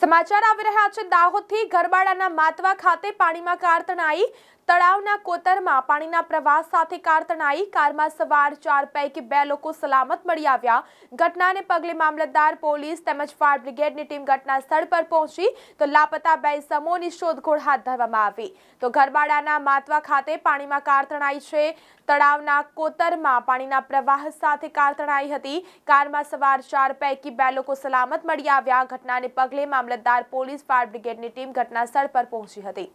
સમાચાર આવી રહ્યા છે દાહોદથી ગરબાડાના માતવા ખાતે પાણીમાં કાર તણાઈ તળાવના કોતરમાં પાણીના પ્રવાહ સાથે કાર તણાઈ કારમાં સવાર ચાર પૈકી બે લોકો સલામત મળી આવ્યા ઘટનાને પગલે મામલતદાર પોલીસ તેમજ ફાયર બ્રિગેડની ટીમ ઘટના સ્થળ પર પહોંચી તો લાપતા બે સમૂહની શોધખોળ હાથ ધરવામાં આવી તો ગરબાડાના માતવા ખાતે પાણીમાં કાર તણાઈ છે તળાવના કોતરમાં પાણીના પ્રવાહ સાથે કાર તણાઈ હતી કારમાં સવાર ચાર પૈકી બે લોકો સલામત મળી આવ્યા ઘટનાને પગલે મામલતદાર मामलतदार पुलिस फायर ब्रिगेड की टीम घटनास्थल पर पहुंची थी